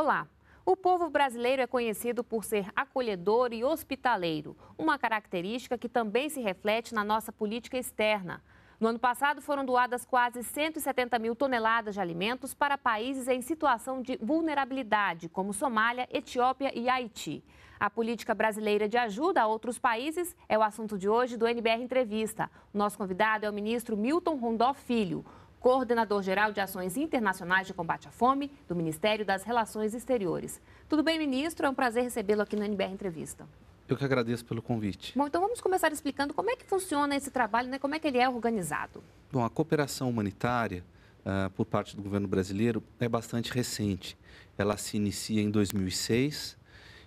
Olá! O povo brasileiro é conhecido por ser acolhedor e hospitaleiro, uma característica que também se reflete na nossa política externa. No ano passado, foram doadas quase 170 mil toneladas de alimentos para países em situação de vulnerabilidade, como Somália, Etiópia e Haiti. A política brasileira de ajuda a outros países é o assunto de hoje do NBR Entrevista. nosso convidado é o ministro Milton Rondó Filho coordenador-geral de Ações Internacionais de Combate à Fome, do Ministério das Relações Exteriores. Tudo bem, ministro? É um prazer recebê-lo aqui no NBR Entrevista. Eu que agradeço pelo convite. Bom, então vamos começar explicando como é que funciona esse trabalho, né? como é que ele é organizado. Bom, a cooperação humanitária uh, por parte do governo brasileiro é bastante recente. Ela se inicia em 2006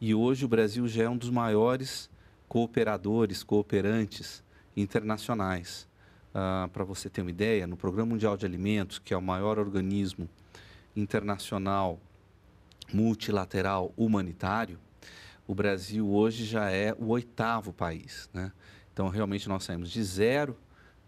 e hoje o Brasil já é um dos maiores cooperadores, cooperantes internacionais. Ah, Para você ter uma ideia, no Programa Mundial de Alimentos, que é o maior organismo internacional multilateral humanitário, o Brasil hoje já é o oitavo país. Né? Então, realmente, nós saímos de zero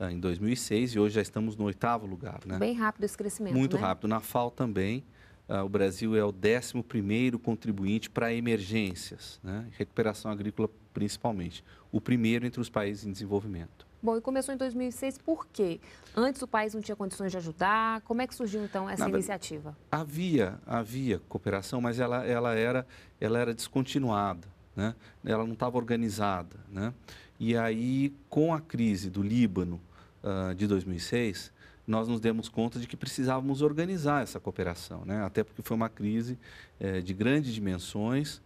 uh, em 2006 e hoje já estamos no oitavo lugar. Né? Bem rápido esse crescimento. Muito né? rápido. Na FAO também, ah, o Brasil é o 11 contribuinte para emergências, né? recuperação agrícola principalmente, o primeiro entre os países em desenvolvimento. Bom, e começou em 2006, por quê? Antes o país não tinha condições de ajudar, como é que surgiu então essa Nada, iniciativa? Havia, havia cooperação, mas ela, ela, era, ela era descontinuada, né? ela não estava organizada. Né? E aí, com a crise do Líbano uh, de 2006, nós nos demos conta de que precisávamos organizar essa cooperação, né? até porque foi uma crise eh, de grandes dimensões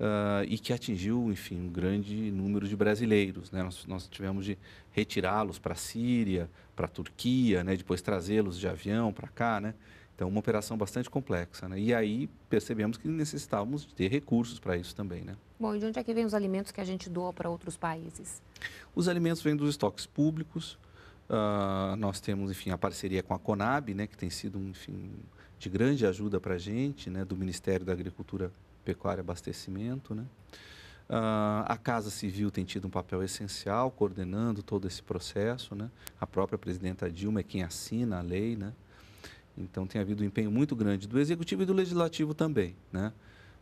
uh, e que atingiu, enfim, um grande número de brasileiros. Né? Nós, nós tivemos de retirá-los para a Síria, para a Turquia, né? depois trazê-los de avião para cá. Né? Então, uma operação bastante complexa. Né? E aí percebemos que necessitávamos de ter recursos para isso também. Né? Bom, e de onde é que vêm os alimentos que a gente doa para outros países? Os alimentos vêm dos estoques públicos, Uh, nós temos, enfim, a parceria com a Conab, né, que tem sido, enfim, de grande ajuda para a gente, né, do Ministério da Agricultura, Pecuária e Abastecimento, né. Uh, a Casa Civil tem tido um papel essencial coordenando todo esse processo, né. A própria presidenta Dilma é quem assina a lei, né. Então tem havido um empenho muito grande do Executivo e do Legislativo também, né.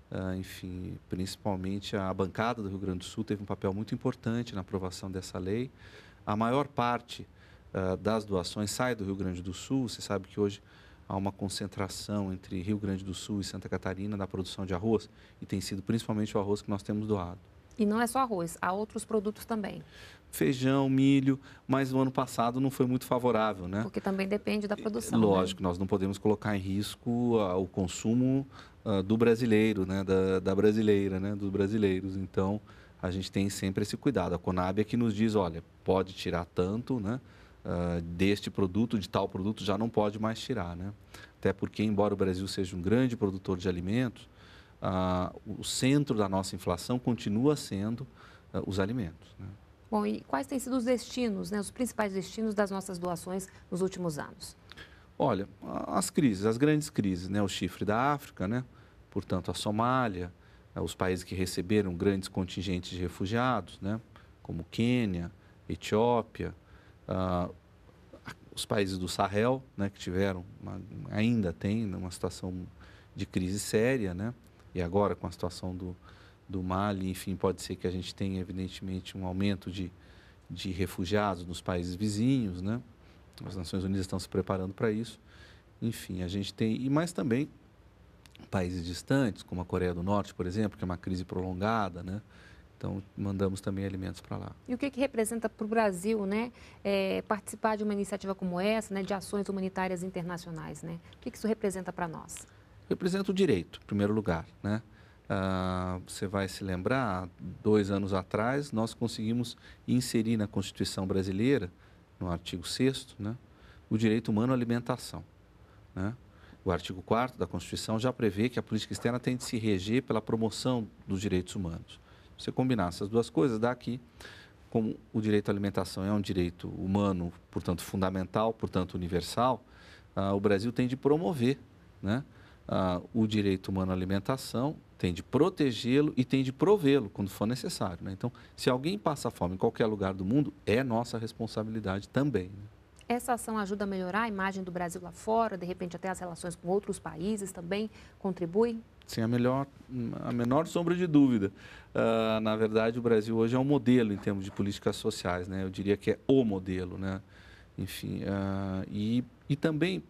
Uh, enfim, principalmente a bancada do Rio Grande do Sul teve um papel muito importante na aprovação dessa lei. A maior parte ah, das doações sai do Rio Grande do Sul. Você sabe que hoje há uma concentração entre Rio Grande do Sul e Santa Catarina na produção de arroz e tem sido principalmente o arroz que nós temos doado. E não é só arroz, há outros produtos também. Feijão, milho, mas o ano passado não foi muito favorável, né? Porque também depende da produção. Né? Lógico, né? nós não podemos colocar em risco uh, o consumo uh, do brasileiro, né? Da, da, brasileira, né? Dos brasileiros. Então, a gente tem sempre esse cuidado. A Conab é que nos diz, olha, pode tirar tanto, né? uh, deste produto, de tal produto, já não pode mais tirar. Né? Até porque, embora o Brasil seja um grande produtor de alimentos, uh, o centro da nossa inflação continua sendo uh, os alimentos. Né? Bom, e quais têm sido os destinos, né, os principais destinos das nossas doações nos últimos anos? Olha, as crises, as grandes crises, né, o chifre da África, né, portanto a Somália, né? os países que receberam grandes contingentes de refugiados, né, como Quênia, Etiópia, ah, os países do Sahel, né, que tiveram, uma, ainda tem né, uma situação de crise séria, né? E agora com a situação do, do Mali, enfim, pode ser que a gente tenha, evidentemente, um aumento de, de refugiados nos países vizinhos, né? As Nações Unidas estão se preparando para isso. Enfim, a gente tem. E mais também países distantes, como a Coreia do Norte, por exemplo, que é uma crise prolongada, né? Então, mandamos também alimentos para lá. E o que, que representa para o Brasil né, é, participar de uma iniciativa como essa, né, de ações humanitárias internacionais? Né? O que, que isso representa para nós? Representa o direito, em primeiro lugar. Né? Ah, você vai se lembrar, dois anos atrás, nós conseguimos inserir na Constituição brasileira, no artigo 6 né, o direito humano à alimentação. Né? O artigo 4 da Constituição já prevê que a política externa tem de se reger pela promoção dos direitos humanos. Você combinar essas duas coisas, dá aqui como o direito à alimentação é um direito humano, portanto fundamental, portanto universal, ah, o Brasil tem de promover né? Ah, o direito humano à alimentação, tem de protegê-lo e tem de provê-lo quando for necessário. Né? Então, se alguém passa fome em qualquer lugar do mundo, é nossa responsabilidade também. Né? Essa ação ajuda a melhorar a imagem do Brasil lá fora, de repente até as relações com outros países também contribuem. Sem a, melhor, a menor sombra de dúvida. Uh, na verdade, o Brasil hoje é um modelo em termos de políticas sociais, né? Eu diria que é o modelo, né? Enfim, uh, e, e também,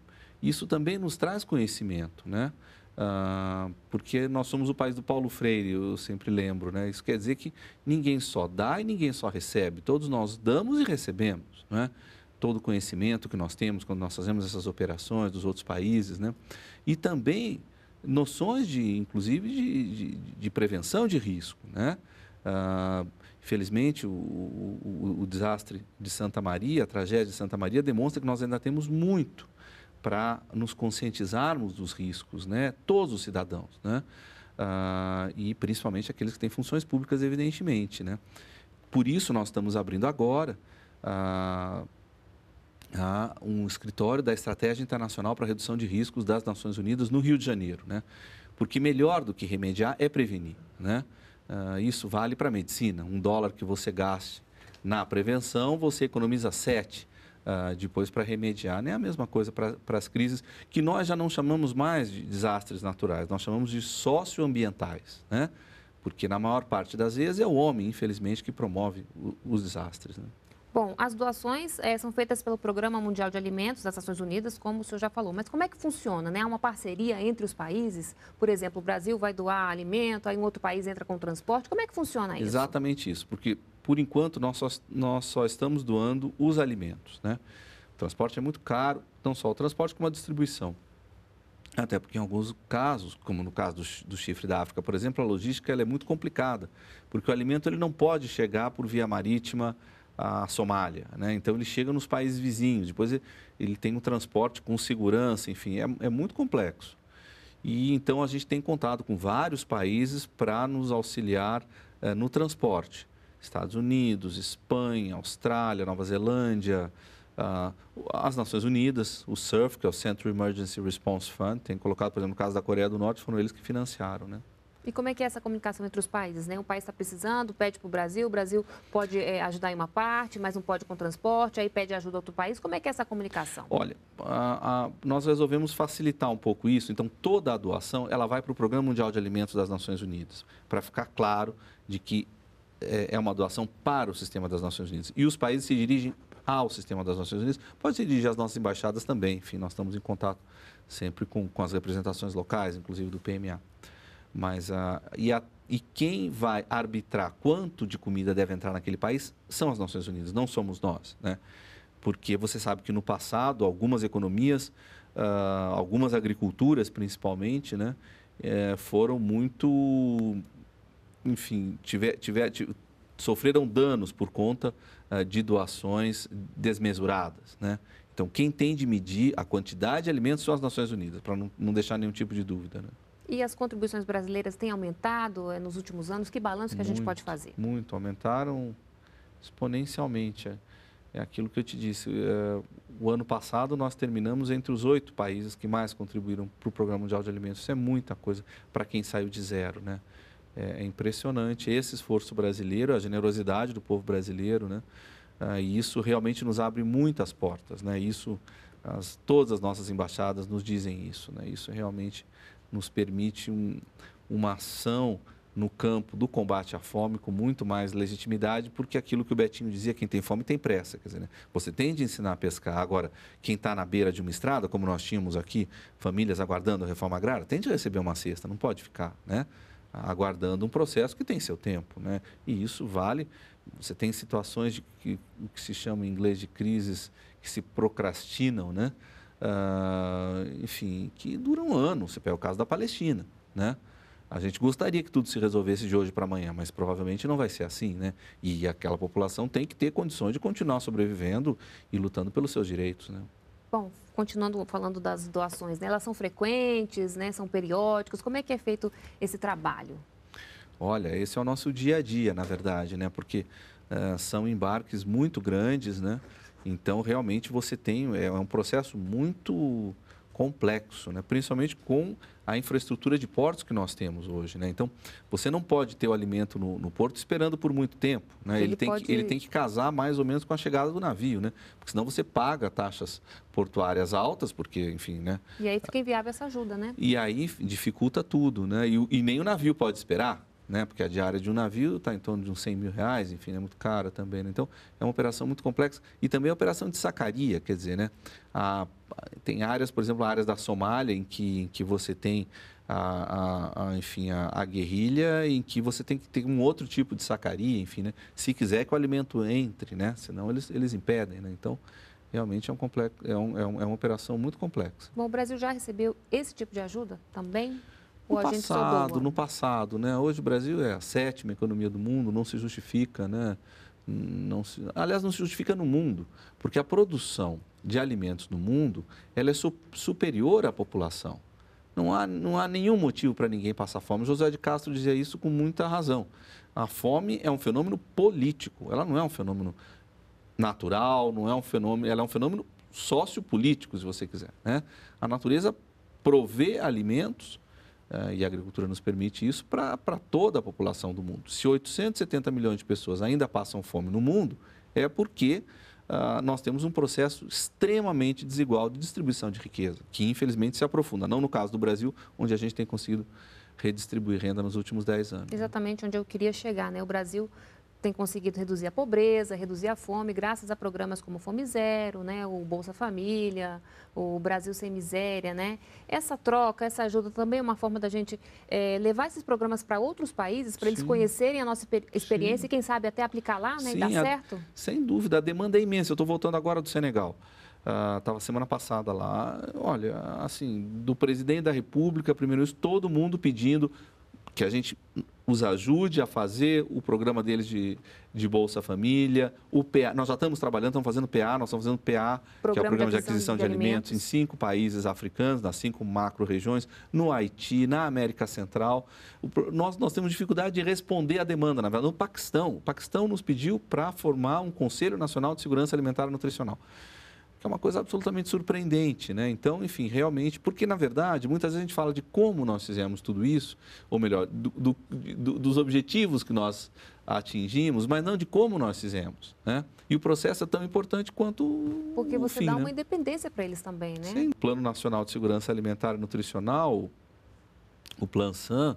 isso também nos traz conhecimento, né? Uh, porque nós somos o país do Paulo Freire, eu sempre lembro, né? Isso quer dizer que ninguém só dá e ninguém só recebe. Todos nós damos e recebemos, né? todo o conhecimento que nós temos quando nós fazemos essas operações dos outros países, né? E também noções de, inclusive, de, de, de prevenção de risco, né? Ah, infelizmente, o, o, o, desastre de Santa Maria, a tragédia de Santa Maria, demonstra que nós ainda temos muito para nos conscientizarmos dos riscos, né? Todos os cidadãos, né? Ah, e principalmente aqueles que têm funções públicas, evidentemente, né? Por isso nós estamos abrindo agora ah, um escritório da Estratégia Internacional para a Redução de Riscos das Nações Unidas no Rio de Janeiro, né? Porque melhor do que remediar é prevenir, né? Ah, isso vale para a medicina. Um dólar que você gaste na prevenção, você economiza sete ah, depois para remediar. Não é a mesma coisa para as crises, que nós já não chamamos mais de desastres naturais, nós chamamos de socioambientais, né? Porque na maior parte das vezes é o homem, infelizmente, que promove os desastres, né? Bom, as doações é, são feitas pelo Programa Mundial de Alimentos das Nações Unidas, como o senhor já falou. Mas como é que funciona? Né? Há uma parceria entre os países? Por exemplo, o Brasil vai doar alimento, aí um outro país entra com transporte. Como é que funciona isso? Exatamente isso, porque por enquanto nós só, nós só estamos doando os alimentos. Né? O transporte é muito caro, não só o transporte, como a distribuição. Até porque em alguns casos, como no caso do, do chifre da África, por exemplo, a logística é muito complicada, porque o alimento ele não pode chegar por via marítima, a Somália. Né? Então ele chega nos países vizinhos, depois ele, tem um transporte com segurança, enfim, é, é, muito complexo. E então a gente tem contato com vários países para nos auxiliar eh, no transporte. Estados Unidos, Espanha, Austrália, Nova Zelândia, ah, as Nações Unidas, o SURF, que é o Central Emergency Response Fund, tem colocado, por exemplo, no caso da Coreia do Norte, foram eles que financiaram, né? E como é que é essa comunicação entre os países? Né? O país está precisando, pede para o Brasil, o Brasil pode é, ajudar em uma parte, mas não pode com transporte, aí pede ajuda a outro país. Como é que é essa comunicação? Olha, a, a, nós resolvemos facilitar um pouco isso. Então, toda a doação ela vai para o Programa Mundial de Alimentos das Nações Unidas, para ficar claro de que é, é uma doação para o sistema das Nações Unidas. E os países se dirigem ao sistema das Nações Unidas, pode se dirigir às nossas embaixadas também. Enfim, nós estamos em contato sempre com, com as representações locais, inclusive do PMA. Mas a, e, a, e quem vai arbitrar quanto de comida deve entrar naquele país são as Nações Unidas, não somos nós, né? Porque você sabe que no passado algumas economias, uh, algumas agriculturas principalmente, né, é, foram muito, enfim, tiver, tiver, tiver sofreram danos por conta uh, de doações desmesuradas, né? Então, quem tem de medir a quantidade de alimentos são as Nações Unidas, para não, não deixar nenhum tipo de dúvida. Né? E as contribuições brasileiras têm aumentado eh, nos últimos anos? Que balanço que a gente pode fazer? Muito, aumentaram exponencialmente. É, é, aquilo que eu te disse. Eh, o ano passado nós terminamos entre os oito países que mais contribuíram para o Programa Mundial de Alimentos. Isso é muita coisa para quem saiu de zero, né? É, é impressionante esse esforço brasileiro, a generosidade do povo brasileiro, né? Ah, e isso realmente nos abre muitas portas, né? Isso, as, todas as nossas embaixadas nos dizem isso, né? Isso realmente nos permite um, uma ação no campo do combate à fome com muito mais legitimidade, porque aquilo que o Betinho dizia, quem tem fome tem pressa. Quer dizer, né? Você tem de ensinar a pescar. Agora, quem está na beira de uma estrada, como nós tínhamos aqui, famílias aguardando a reforma agrária, tem de receber uma cesta, não pode ficar né? aguardando um processo que tem seu tempo. Né? E isso vale. Você tem situações de que, que se chama em inglês de crises que se procrastinam, né? uh, enfim, que duram um ano. Você pega o caso da Palestina, né? A gente gostaria que tudo se resolvesse de hoje para amanhã, mas provavelmente não vai ser assim, né? E aquela população tem que ter condições de continuar sobrevivendo e lutando pelos seus direitos, né? Bom, continuando falando das doações, né? elas são frequentes, né? São periódicos. Como é que é feito esse trabalho? Olha, esse é o nosso dia a dia, na verdade, né? Porque uh, são embarques muito grandes, né? Então, realmente, você tem. É, é um processo muito complexo, né? principalmente com a infraestrutura de portos que nós temos hoje. Né? Então, você não pode ter o alimento no, no porto esperando por muito tempo. Né? Ele, ele, tem pode... que, ele tem que casar mais ou menos com a chegada do navio, né? porque senão você paga taxas portuárias altas, porque, enfim... Né? E aí fica inviável essa ajuda, né? E aí dificulta tudo, né? E, e nem o navio pode esperar né? Porque a diária de um navio está em torno de uns 100 mil reais, enfim, é muito cara também. Né? Então, é uma operação muito complexa. E também é uma operação de sacaria, quer dizer, né? A, tem áreas, por exemplo, áreas da Somália, em que, em que você tem a, a, a, enfim, a, a, guerrilha em que você tem que ter um outro tipo de sacaria, enfim, né? Se quiser que o alimento entre, né? Senão eles, eles impedem, né? Então, realmente é, um complexo, é, um, é, um, é uma operação muito complexa. Bom, o Brasil já recebeu esse tipo de ajuda também? No passado, no passado, né? Hoje o Brasil é a sétima economia do mundo, não se justifica, né? Não se, aliás, não se justifica no mundo, porque a produção de alimentos no mundo ela é su, superior à população. Não há, não há nenhum motivo para ninguém passar fome. José de Castro dizia isso com muita razão. A fome é um fenômeno político, ela não é um fenômeno natural, não é um fenômeno, ela é um fenômeno sociopolítico, se você quiser. Né? A natureza provê alimentos ah, e a agricultura nos permite isso, para toda a população do mundo. Se 870 milhões de pessoas ainda passam fome no mundo, é porque ah, nós temos um processo extremamente desigual de distribuição de riqueza, que infelizmente se aprofunda, não no caso do Brasil, onde a gente tem conseguido redistribuir renda nos últimos 10 anos. Né? Exatamente onde eu queria chegar, né? O Brasil tem conseguido reduzir a pobreza, reduzir a fome, graças a programas como Fome Zero, né, o Bolsa Família, o Brasil Sem Miséria, né? Essa troca, essa ajuda também é uma forma da gente é, levar esses programas para outros países, para eles conhecerem a nossa experiência Sim. e, quem sabe, até aplicar lá, né? Sim, e dar a, certo. Sem dúvida, a demanda é imensa. Eu estou voltando agora do Senegal. Estava ah, uh, semana passada lá. Olha, assim, do presidente da República, primeiro-ministro, todo mundo pedindo que a gente os ajude a fazer o programa deles de, de Bolsa Família, o PA. Nós já estamos trabalhando, estamos fazendo PA, nós estamos fazendo PA, programa que é o Programa de Aquisição de, de, alimentos. alimentos, em cinco países africanos, nas cinco macro-regiões, no Haiti, na América Central. O, nós, nós temos dificuldade de responder à demanda, na verdade, no Paquistão. O Paquistão nos pediu para formar um Conselho Nacional de Segurança Alimentar e Nutricional é uma coisa absolutamente surpreendente, né? Então, enfim, realmente, porque na verdade, muitas vezes a gente fala de como nós fizemos tudo isso, ou melhor, do, do, do, dos objetivos que nós atingimos, mas não de como nós fizemos, né? E o processo é tão importante quanto Porque você fim, dá né? uma independência para eles também, né? Sim, o Plano Nacional de Segurança Alimentar e Nutricional, o Plan SAN,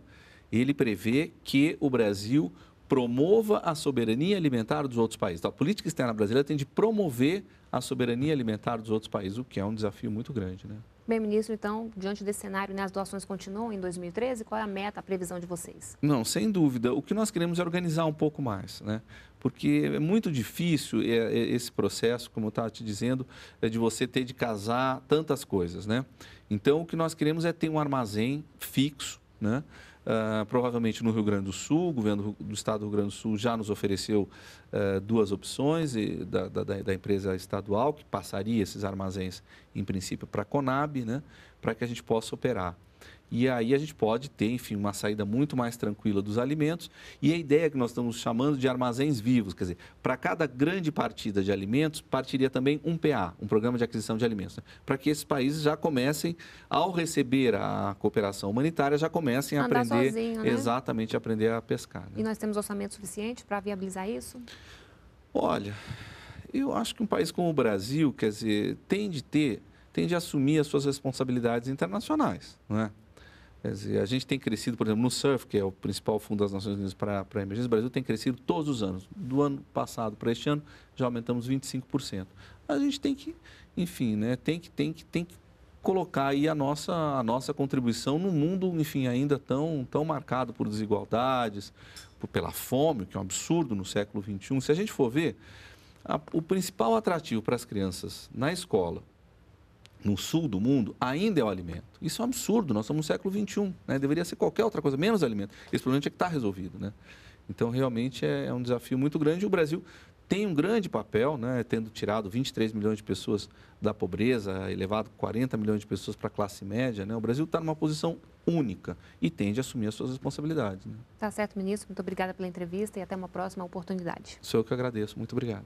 ele prevê que o Brasil promova a soberania alimentar dos outros países. Então, a política externa brasileira tem de promover a soberania alimentar dos outros países, o que é um desafio muito grande. Né? Bem, ministro, então, diante desse cenário, né, as doações continuam em 2013, qual é a meta, a previsão de vocês? Não, sem dúvida. O que nós queremos é organizar um pouco mais, né? Porque é muito difícil é, é, esse processo, como eu estava te dizendo, é de você ter de casar tantas coisas, né? Então, o que nós queremos é ter um armazém fixo, né? Uh, provavelmente no Rio Grande do Sul, o governo do estado do Rio Grande do Sul já nos ofereceu uh, duas opções e, da, da, da, empresa estadual, que passaria esses armazéns, em princípio, para a Conab, né? para que a gente possa operar. E aí a gente pode ter, enfim, uma saída muito mais tranquila dos alimentos. E a ideia que nós estamos chamando de armazéns vivos, quer dizer, para cada grande partida de alimentos, partiria também um PA, um programa de aquisição de alimentos, né? para que esses países já comecem, ao receber a cooperação humanitária, já comecem a aprender sozinho, né? exatamente aprender a pescar. Né? E nós temos orçamento suficiente para viabilizar isso? Olha, eu acho que um país como o Brasil, quer dizer, tem de ter tem de assumir as suas responsabilidades internacionais. Né? Dizer, a gente tem crescido, por exemplo, no SURF, que é o principal fundo das Nações Unidas para a emergência, o Brasil tem crescido todos os anos. Do ano passado para este ano, já aumentamos 25%. A gente tem que, enfim, né, tem que, tem que, tem que colocar aí a nossa, a nossa contribuição no mundo, enfim, ainda tão, tão marcado por desigualdades, por, pela fome, que é um absurdo no século XXI. Se a gente for ver, a, o principal atrativo para as crianças na escola, no sul do mundo ainda é o alimento. Isso é um absurdo, nós estamos no século XXI, né? deveria ser qualquer outra coisa, menos alimento. Esse problema tinha que estar tá resolvido. Né? Então, realmente é, é um desafio muito grande o Brasil tem um grande papel, né? tendo tirado 23 milhões de pessoas da pobreza, elevado 40 milhões de pessoas para a classe média. Né? O Brasil está numa posição única e tende a assumir as suas responsabilidades. Né? Tá certo, ministro. Muito obrigada pela entrevista e até uma próxima oportunidade. Sou eu que agradeço. Muito obrigado.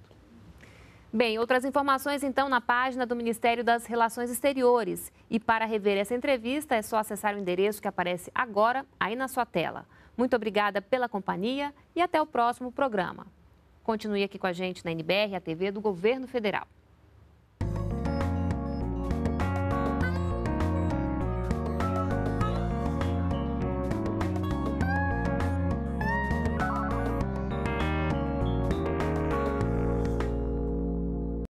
Bem, outras informações então na página do Ministério das Relações Exteriores. E para rever essa entrevista é só acessar o endereço que aparece agora aí na sua tela. Muito obrigada pela companhia e até o próximo programa. Continue aqui com a gente na NBR, a TV do Governo Federal.